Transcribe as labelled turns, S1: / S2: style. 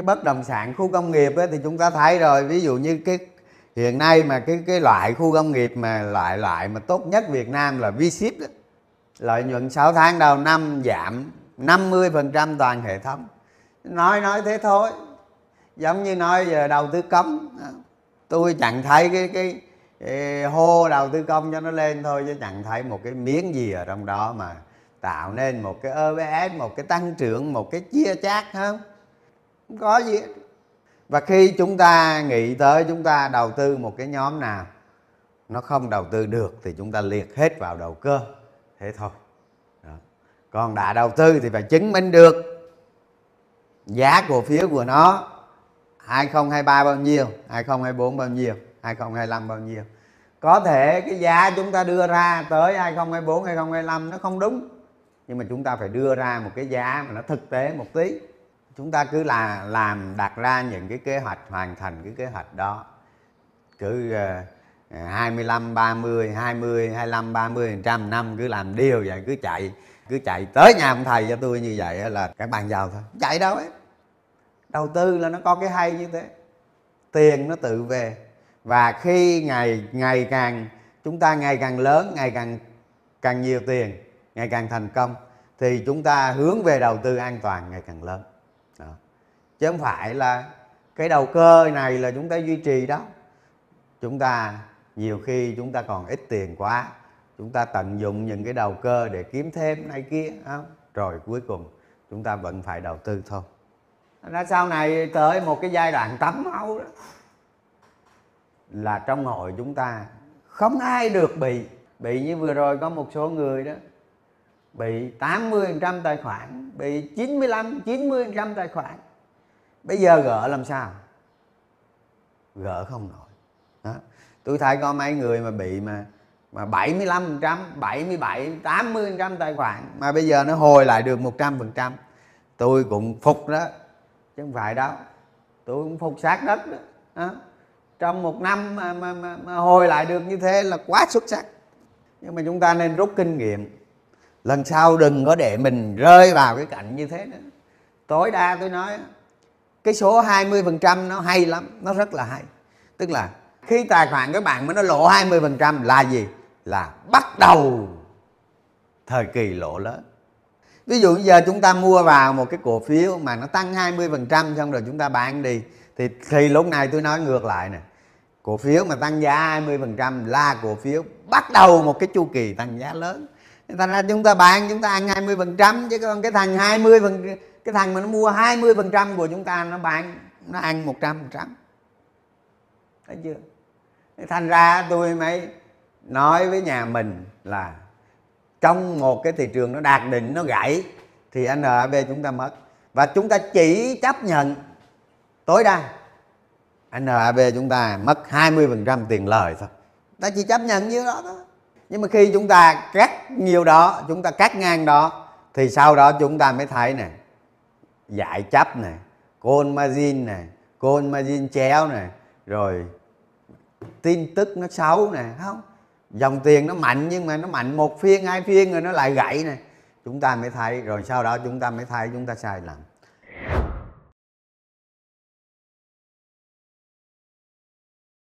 S1: cái bất động sản khu công nghiệp ấy, thì chúng ta thấy rồi ví dụ như cái hiện nay mà cái cái loại khu công nghiệp mà loại loại mà tốt nhất Việt Nam là Vship đó. lợi nhuận 6 tháng đầu năm giảm 50% toàn hệ thống nói nói thế thôi giống như nói giờ đầu tư cấm tôi chẳng thấy cái cái, cái hô đầu tư công cho nó lên thôi chứ chẳng thấy một cái miếng gì ở trong đó mà tạo nên một cái OBS một cái tăng trưởng một cái chia chác không có gì hết và khi chúng ta nghĩ tới chúng ta đầu tư một cái nhóm nào nó không đầu tư được thì chúng ta liệt hết vào đầu cơ thế thôi Đó. còn đã đầu tư thì phải chứng minh được giá cổ phiếu của nó 2023 bao nhiêu 2024 bao nhiêu 2025 bao nhiêu có thể cái giá chúng ta đưa ra tới 2024 2025 nó không đúng nhưng mà chúng ta phải đưa ra một cái giá mà nó thực tế một tí chúng ta cứ là làm đặt ra những cái kế hoạch hoàn thành cái kế hoạch đó cứ uh, 25 30 20 25 30 trăm năm cứ làm điều vậy cứ chạy cứ chạy tới nhà ông thầy cho tôi như vậy là các bạn giàu thôi chạy đâu ấy đầu tư là nó có cái hay như thế tiền nó tự về và khi ngày ngày càng chúng ta ngày càng lớn ngày càng càng nhiều tiền ngày càng thành công thì chúng ta hướng về đầu tư an toàn ngày càng lớn đó. chứ không phải là cái đầu cơ này là chúng ta duy trì đó chúng ta nhiều khi chúng ta còn ít tiền quá chúng ta tận dụng những cái đầu cơ để kiếm thêm này kia không? rồi cuối cùng chúng ta vẫn phải đầu tư thôi nó sau này tới một cái giai đoạn tắm máu đó là trong hội chúng ta không ai được bị bị như vừa rồi có một số người đó bị 80% tài khoản bị 95 90% tài khoản bây giờ gỡ làm sao gỡ không nổi đó. tôi thấy có mấy người mà bị mà mà 75%, 77, 80% tài khoản mà bây giờ nó hồi lại được 100%. Tôi cũng phục đó, chứ không phải đâu. Tôi cũng phục sát đất đó. đó. Trong một năm mà, mà, mà, mà hồi lại được như thế là quá xuất sắc. Nhưng mà chúng ta nên rút kinh nghiệm lần sau đừng có để mình rơi vào cái cảnh như thế nữa tối đa tôi nói cái số 20% nó hay lắm nó rất là hay tức là khi tài khoản các bạn mà nó lỗ 20% là gì là bắt đầu thời kỳ lộ lớn ví dụ giờ chúng ta mua vào một cái cổ phiếu mà nó tăng 20% xong rồi chúng ta bán đi thì thì lúc này tôi nói ngược lại nè cổ phiếu mà tăng giá 20% là cổ phiếu bắt đầu một cái chu kỳ tăng giá lớn thành ra chúng ta bán chúng ta ăn 20 phần trăm chứ còn cái thằng 20 phần cái thằng mà nó mua 20 phần trăm của chúng ta nó bán nó ăn 100 phần trăm thấy chưa thành ra tôi mới nói với nhà mình là trong một cái thị trường nó đạt đỉnh nó gãy thì NAB chúng ta mất và chúng ta chỉ chấp nhận tối đa NAB chúng ta mất 20% tiền lời thôi ta chỉ chấp nhận như đó thôi nhưng mà khi chúng ta cắt nhiều đó chúng ta cắt ngang đó thì sau đó chúng ta mới thấy này giải chấp này côn margin này côn margin chéo này rồi tin tức nó xấu này không dòng tiền nó mạnh nhưng mà nó mạnh một phiên hai phiên rồi nó lại gãy này chúng ta mới thấy rồi sau đó chúng ta mới thấy chúng ta sai lầm